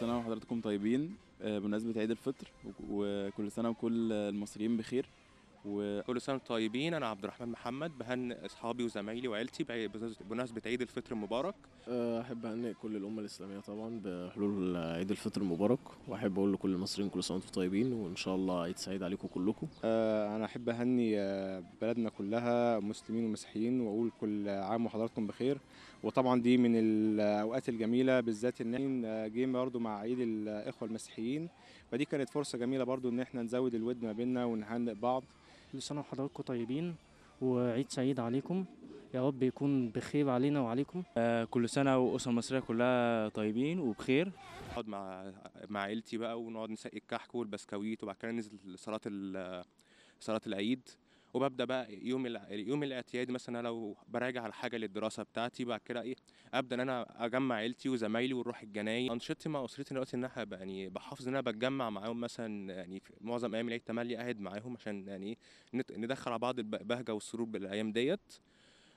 سنة وحضراتكم طيبين آه، بمناسبة عيد الفطر وكل سنة وكل المصريين بخير وكل سنه وانتم طيبين انا عبد الرحمن محمد بهنئ اصحابي وزمايلي وعيلتي بمناسبه عيد الفطر المبارك أه، احب اهنئ كل الامه الاسلاميه طبعا بحلول عيد الفطر المبارك واحب اقول لكل المصريين كل سنه وانتم طيبين وان شاء الله عيد سعيد عليكم كلكم أه، انا احب اهني أه، بلدنا كلها مسلمين ومسيحيين واقول كل عام وحضراتكم بخير وطبعا دي من الاوقات الجميله بالذات ان احنا جيم برده مع عيد الاخوه المسيحيين فدي كانت فرصه جميله برده ان احنا نزود الود ما بيننا ونهنئ بعض كل سنة وحضراتكم طيبين وعيد سعيد عليكم يا رب يكون بخير علينا وعليكم آه كل سنة والأسر المصرية كلها طيبين وبخير أقعد مع مع عيلتي بقى ونقعد نسقي الكحك والبسكويت وبعد كده ننزل صلاة صلاة العيد وببدا بقى يوم يوم الاعتياد مثلا لو براجع على حاجه للدراسه بتاعتي بعد كده ايه ابدا ان انا اجمع عيلتي وزمايلي ونروح الجناين انشطتي مع اسرتي دلوقتي ان انا يعني بحافظ ان انا بتجمع معاهم مثلا يعني معظم ايام العيد تملي قاعد معاهم عشان يعني ندخل على بعض البهجه والسرور بالايام ديت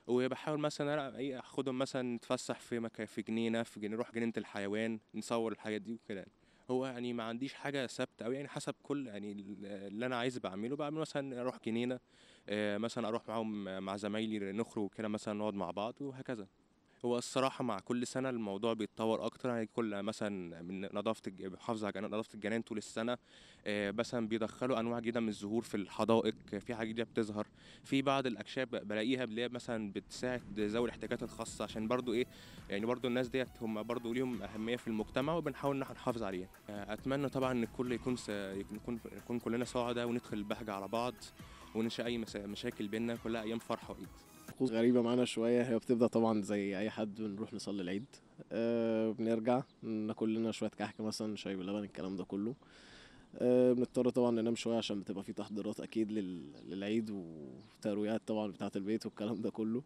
وبحاول مثلا إيه، اخدهم مثلا نتفسح في مكان في جنينه في جنينه نروح جنينه الحيوان نصور الحاجات دي وكده يعني. هو يعني ما عنديش حاجه ثابته أو يعني حسب كل يعني اللي انا عايز بعمله بعمل مثلا اروح جنينه آه، مثلا اروح معاهم مع زمايلي نخرج كده مثلا نقعد مع بعض وهكذا هو الصراحة مع كل سنة الموضوع بيتطور أكتر يعني كل مثلا من نظافة بحافظ على نظافة الجنان طول السنة آه، مثلا بيدخلوا أنواع جديدة من الزهور في الحدائق في حاجة جديدة بتظهر في بعض الأكشاب بلاقيها اللي مثلا بتساعد ذوي الاحتياجات الخاصة عشان برضو إيه يعني برضو الناس ديت هم برضو ليهم أهمية في المجتمع وبنحاول إن احنا نحافظ عليها آه، أتمنى طبعا إن الكل يكون يكون نكون كلنا سعداء وندخل البهجة على بعض وننشأ أي مشاكل بينا كلها أيام فرحة وعيد طقوس غريبة معانا شوية هي بتبدأ طبعا زي أي حد بنروح نصلي العيد أه بنرجع ناكل لنا شوية كحك مثلا شاي بلبن الكلام ده كله أه بنضطر طبعا ننام شوية عشان بتبقى في تحضيرات أكيد لل... للعيد وترويعات طبعا بتاعة البيت والكلام ده كله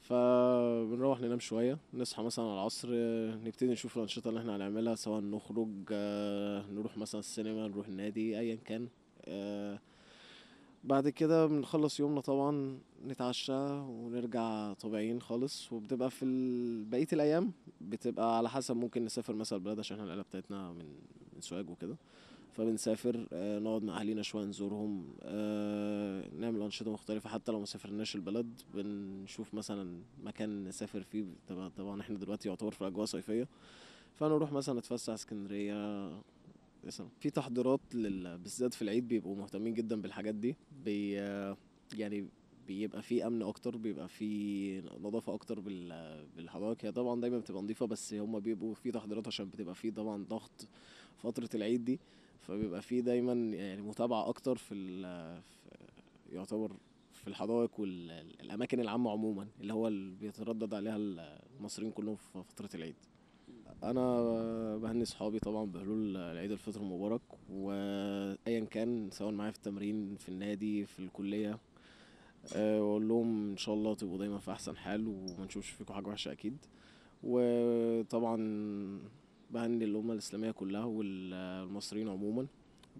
فبنروح ننام شوية نصحى مثلا على العصر نبتدي نشوف الأنشطة اللي احنا هنعملها سواء نخرج آه، نروح مثلا السينما نروح النادي أيا كان أه بعد كده بنخلص يومنا طبعا نتعشى ونرجع طبيعيين خالص وبتبقى في ال... بقية الأيام بتبقى على حسب ممكن نسافر مثلا البلاد عشان احنا العيلة بتاعتنا من من سوهاج وكده فبنسافر آه، نقعد مع أهالينا شوية نزورهم آه، نعمل أنشطة مختلفة حتى لو مسافرناش البلد بنشوف مثلا مكان نسافر فيه طبعا احنا دلوقتي يعتبر في أجواء صيفية فنروح مثلا نتفسح اسكندرية في تحضيرات لل... بالذات في العيد بيبقوا مهتمين جدا بالحاجات دي بي... يعني بيبقى في امن اكتر بيبقى في نظافه اكتر بال... بالحدائق هي طبعا دايما بتبقى نظيفه بس هم بيبقوا في تحضيرات عشان بتبقى في طبعا ضغط فتره العيد دي فبيبقى في دايما يعني متابعه اكتر في, ال... في يعتبر في الحدائق والاماكن العامه عموما اللي هو اللي بيتردد عليها المصريين كلهم في فتره العيد انا بهني صحابي طبعا بهلول العيد الفطر المبارك وايا كان سواء معايا في التمرين في النادي في الكليه آه، واقول لهم ان شاء الله تبقوا دايما في احسن حال وما نشوفش فيكم حاجه وحشه اكيد وطبعا بهني الامه الاسلاميه كلها والمصريين عموما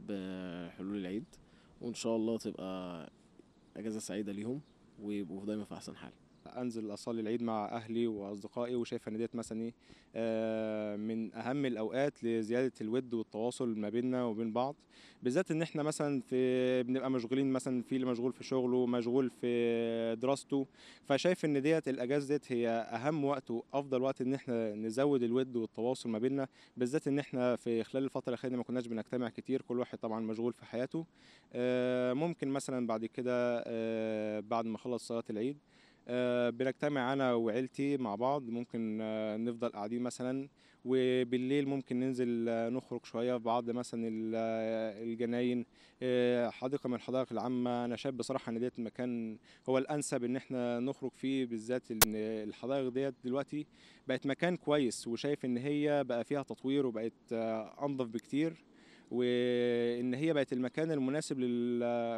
بحلول العيد وان شاء الله تبقى اجازه سعيده ليهم ويبقوا دايما في احسن حال انزل اصلي العيد مع اهلي واصدقائي وشايف ان ديت مثلا ايه آه، من اهم الاوقات لزياده الود والتواصل ما بيننا وبين بعض بالذات ان احنا مثلا في بنبقى مشغولين مثلا في اللي مشغول في شغله مشغول في دراسته فشايف ان ديت الاجازه ديت هي اهم وقت وافضل وقت ان احنا نزود الود والتواصل ما بيننا بالذات ان احنا في خلال الفتره الاخيره ما كناش بنجتمع كتير كل واحد طبعا مشغول في حياته آه، ممكن مثلا بعد كده آه، بعد ما خلص صلاه العيد آه، بنجتمع انا وعيلتي مع بعض ممكن آه، نفضل قاعدين مثلا وبالليل ممكن ننزل آه، نخرج شويه في بعض مثلا الجناين حديقه من الحدائق العامه انا شايف بصراحه ان ديت مكان هو الانسب ان احنا نخرج فيه بالذات ان الحدائق ديت دلوقتي بقت مكان كويس وشايف ان هي بقى فيها تطوير وبقت انظف بكتير وان هي بقت المكان المناسب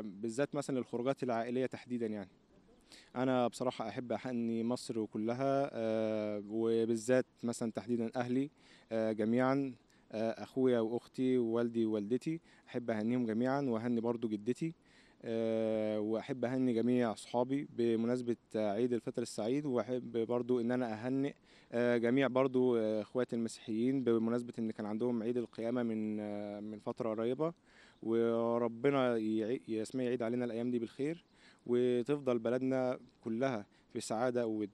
بالذات مثلا للخروجات العائليه تحديدا يعني انا بصراحه احب احني مصر كلها آه، وبالذات مثلا تحديدا اهلي آه، جميعا آه، اخويا واختي ووالدي ووالدتي احب اهنيهم جميعا واهني برضو جدتي واحب اهني جميع اصحابي بمناسبه عيد الفطر السعيد واحب برضو ان انا اهنئ جميع برضو اخواتي المسيحيين بمناسبه ان كان عندهم عيد القيامه من من فتره قريبه وربنا يسمي يعيد علينا الايام دي بالخير وتفضل بلدنا كلها في سعادة وود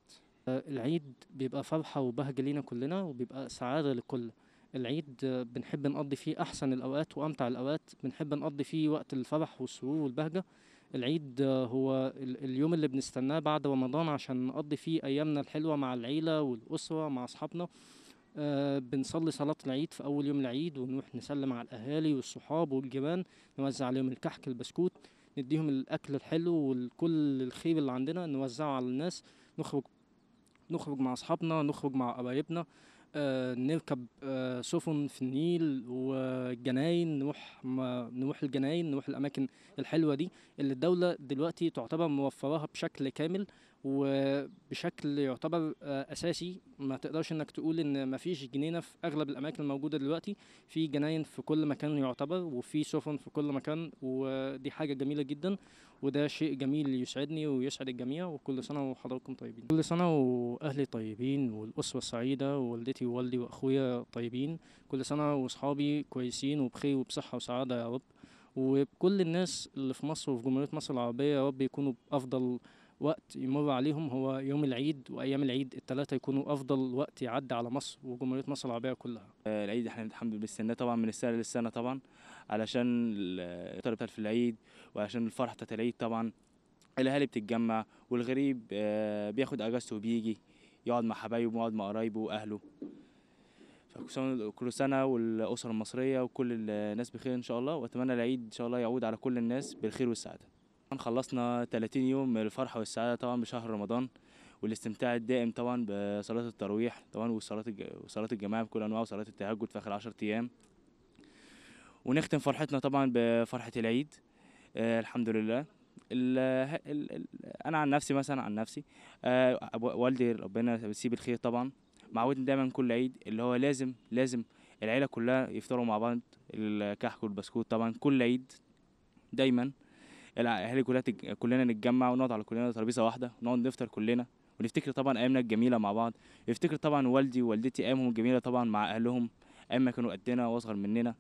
العيد بيبقى فرحة وبهجة لينا كلنا وبيبقى سعادة للكل العيد بنحب نقضي فيه أحسن الأوقات وأمتع الأوقات بنحب نقضي فيه وقت الفرح والسرور والبهجة العيد هو اليوم اللي بنستناه بعد رمضان عشان نقضي فيه أيامنا الحلوة مع العيلة والأسرة مع أصحابنا آه، بنصلي صلاة العيد في أول يوم العيد ونروح نسلم على الأهالي والصحاب والجيران نوزع عليهم الكحك البسكوت نديهم الاكل الحلو وكل الخير اللي عندنا نوزعه على الناس نخرج نخرج مع اصحابنا نخرج مع قرايبنا آه نركب آه سفن في النيل وجناين نروح نروح الجناين نروح الاماكن الحلوه دي اللي الدوله دلوقتي تعتبر موفراها بشكل كامل وبشكل يعتبر آه، اساسي ما تقدرش انك تقول ان ما فيش جنينه في اغلب الاماكن الموجوده دلوقتي في جناين في كل مكان يعتبر وفي سفن في كل مكان ودي حاجه جميله جدا وده شيء جميل يسعدني ويسعد الجميع وكل سنه وحضراتكم طيبين كل سنه واهلي طيبين والاسره السعيده ووالدتي ووالدي واخويا طيبين كل سنه واصحابي كويسين وبخير وبصحه وسعاده يا رب وبكل الناس اللي في مصر وفي جمهوريه مصر العربيه يا رب يكونوا بافضل وقت يمر عليهم هو يوم العيد وايام العيد الثلاثه يكونوا افضل وقت يعدي على مصر وجمهوريه مصر العربيه كلها آه، العيد احنا الحمد لله بنستناه طبعا من السنه للسنه طبعا علشان الفطار بتاعت في العيد وعشان الفرحه بتاعت العيد طبعا الاهالي بتتجمع والغريب آه، بياخد اجازته وبيجي يقعد مع حبايبه ويقعد مع قرايبه واهله كل سنه والاسره المصريه وكل الناس بخير ان شاء الله واتمنى العيد ان شاء الله يعود على كل الناس بالخير والسعاده طبعا خلصنا 30 يوم من الفرحة والسعادة طبعا بشهر رمضان والاستمتاع الدائم طبعا بصلاة التراويح طبعا والصلاة وصلاة الجماعة بكل أنواع وصلاة التهجد في آخر 10 أيام ونختم فرحتنا طبعا بفرحة العيد آه الحمد لله ال ال الـ انا عن نفسي مثلا عن نفسي آه والدي ربنا يسيب الخير طبعا معودني دايما كل عيد اللي هو لازم لازم العيله كلها يفطروا مع بعض الكحك والبسكوت طبعا كل عيد دايما الاهالي كلها تج... كلنا نتجمع ونقعد على كلنا ترابيزه واحده ونقعد نفطر كلنا ونفتكر طبعا ايامنا الجميله مع بعض نفتكر طبعا والدي ووالدتي ايامهم الجميله طبعا مع اهلهم ايام ما كانوا قدنا واصغر مننا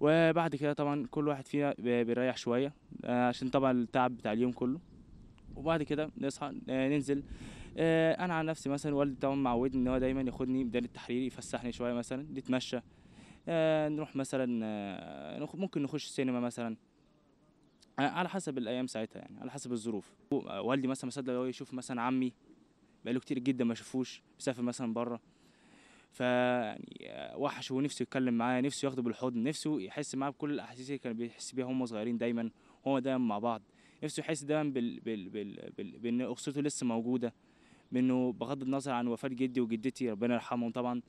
وبعد كده طبعا كل واحد فينا بيريح شويه آه، عشان طبعا التعب بتاع اليوم كله وبعد كده نصحى آه، ننزل آه، انا عن نفسي مثلا والدي طبعا معودني ان هو دايما ياخدني ميدان التحرير يفسحني شويه مثلا نتمشى نروح مثلا ممكن نخش السينما مثلا على حسب الايام ساعتها يعني على حسب الظروف والدي مثلا مصدق لو هو يشوف مثلا عمي بقاله كتير جدا ما شافوش مسافر مثلا بره ف يعني، آه، وحش ونفسه يتكلم معاه نفسه ياخده بالحضن نفسه يحس معاه بكل الاحاسيس اللي كان بيحس بيها هم صغيرين دايما هو دايما مع بعض نفسه يحس دايما بال... بال... بال... بال... بان اسرته لسه موجوده بانه بغض النظر عن وفاه جدي وجدتي ربنا يرحمهم طبعا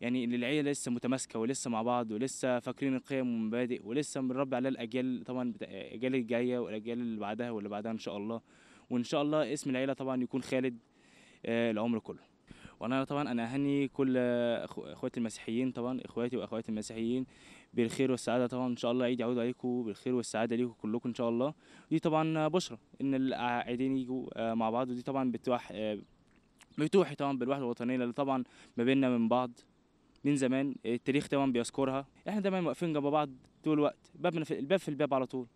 يعني اللي العيله لسه متماسكه ولسه مع بعض ولسه فاكرين القيم والمبادئ ولسه بنربي عليها الاجيال طبعا الاجيال الجايه والاجيال اللي بعدها واللي بعدها ان شاء الله وان شاء الله اسم العيله طبعا يكون خالد آه، العمر كله وانا طبعا انا اهني كل اخواتي المسيحيين طبعا اخواتي واخواتي المسيحيين بالخير والسعاده طبعا ان شاء الله عيد يعود عليكم بالخير والسعاده ليكم كلكم ان شاء الله دي طبعا بشرى ان العيدين يجوا آه، مع بعض ودي طبعا بتوح آه، بتوحي طبعا بالوحده الوطنيه اللي طبعا ما بيننا من بعض من زمان التاريخ آه، دايما بيذكرها احنا دايما واقفين جنب بعض طول الوقت بابنا في الباب في الباب على طول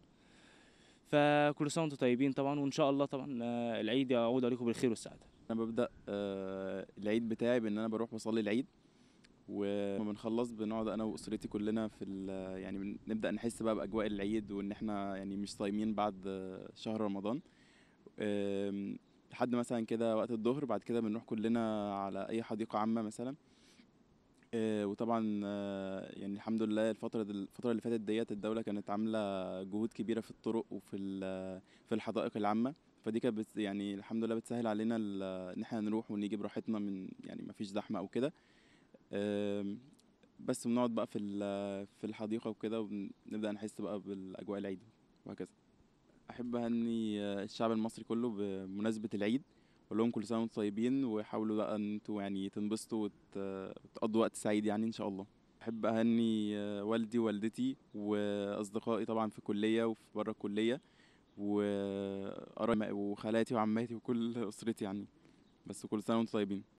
فكل سنه وانتم طيبين طبعا وان شاء الله طبعا آه، العيد يعود عليكم بالخير والسعاده انا ببدا آه، العيد بتاعي بان انا بروح بصلي العيد ولما بنخلص بنقعد انا واسرتي كلنا في يعني بنبدا نحس بقى باجواء العيد وان احنا يعني مش صايمين بعد شهر رمضان لحد مثلا كده وقت الظهر بعد كده بنروح كلنا على اي حديقه عامه مثلا آه، وطبعا آه، يعني الحمد لله الفترة الفترة اللي فاتت ديت الدولة كانت عاملة جهود كبيرة في الطرق وفي ال- في الحدائق العامة فدي كانت بت- يعني الحمد لله بتسهل علينا ال- ان احنا نروح ونيجي براحتنا من يعني مفيش زحمة او كده بس بنقعد بقى في ال- في الحديقة وكده ونبدأ نحس بقى بالأجواء العيد وهكذا أحب أهني الشعب المصري كله بمناسبة العيد اقول لهم كل سنه وانتم طيبين وحاولوا بقى ان انتوا يعني تنبسطوا وتقضوا وقت سعيد يعني ان شاء الله بحب اهني آه، والدي ووالدتي واصدقائي طبعا في الكليه وفي بره الكليه وقرايبي آه، وخالاتي وعماتي وكل اسرتي يعني بس كل سنه وانتم طيبين